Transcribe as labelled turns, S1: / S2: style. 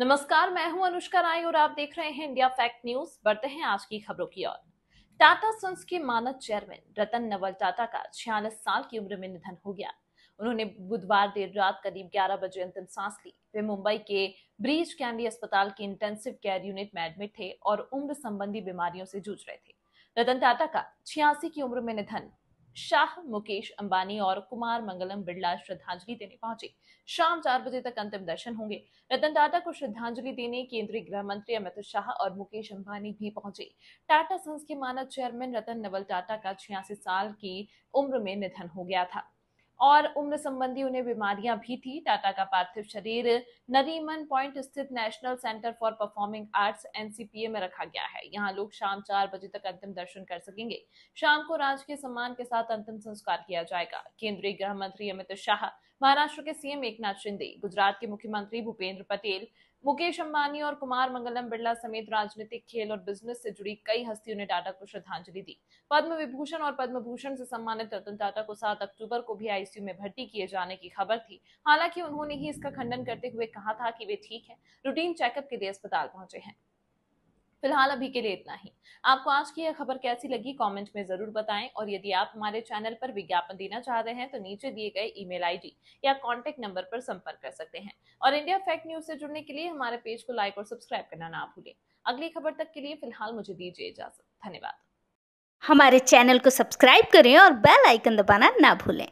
S1: नमस्कार मैं हूं अनुष्का राय और आप देख रहे हैं इंडिया फैक्ट न्यूज बढ़ते हैं आज की खबरों की ओर टाटा सन्स के मानद चेयरमैन रतन नवल टाटा का छियालीस साल की उम्र में निधन हो गया उन्होंने बुधवार देर रात करीब 11 बजे अंतिम सांस ली वे मुंबई के ब्रीज कैंडी अस्पताल के इंटेंसिव केयर यूनिट में एडमिट थे और उम्र संबंधी बीमारियों से जूझ रहे थे रतन टाटा का छियासी की उम्र में निधन शाह मुकेश अंबानी और कुमार मंगलम बिरला श्रद्धांजलि देने पहुंचे शाम चार बजे तक अंतिम दर्शन होंगे रतन टाटा को श्रद्धांजलि देने केंद्रीय गृह मंत्री अमित शाह और मुकेश अंबानी भी पहुंचे टाटा संस के मानद चेयरमैन रतन नवल टाटा का छियासी साल की उम्र में निधन हो गया था और उम्र संबंधी उन्हें बीमारियां भी थी टाटा का पार्थिव शरीर नरीमन पॉइंट स्थित national centre for performing arts NCPA में रखा गया है यहाँ लोग शाम चार बजे तक अंतिम दर्शन कर सकेंगे शाम को राजकीय सम्मान के साथ अंतिम संस्कार किया जाएगा केंद्रीय गृह मंत्री अमित शाह महाराष्ट्र के सीएम एक शिंदे गुजरात के मुख्यमंत्री भूपेंद्र पटेल मुकेश अंबानी और कुमार मंगलम बिरला समेत राजनीतिक खेल और बिजनेस से जुड़ी कई हस्तियों ने टाटा को श्रद्धांजलि दी पद्म विभूषण और पद्म भूषण से सम्मानित रतन टाटा को 7 अक्टूबर को भी आईसीयू में भर्ती किए जाने की खबर थी हालांकि उन्होंने ही इसका खंडन करते हुए कहा था कि वे ठीक है रूटीन चेकअप के लिए अस्पताल पहुंचे हैं फिलहाल अभी के लिए इतना ही आपको आज की यह खबर कैसी लगी कमेंट में जरूर बताएं और यदि आप हमारे चैनल पर विज्ञापन देना चाह रहे हैं तो नीचे दिए गए ईमेल आईडी या कॉन्टेक्ट नंबर पर संपर्क कर सकते हैं और इंडिया फैक्ट न्यूज से जुड़ने के लिए हमारे पेज को लाइक और सब्सक्राइब करना ना भूलें अगली खबर तक के लिए फिलहाल मुझे दीजिए इजाजत धन्यवाद हमारे चैनल को सब्सक्राइब करें और बेल आइकन दबाना ना भूलें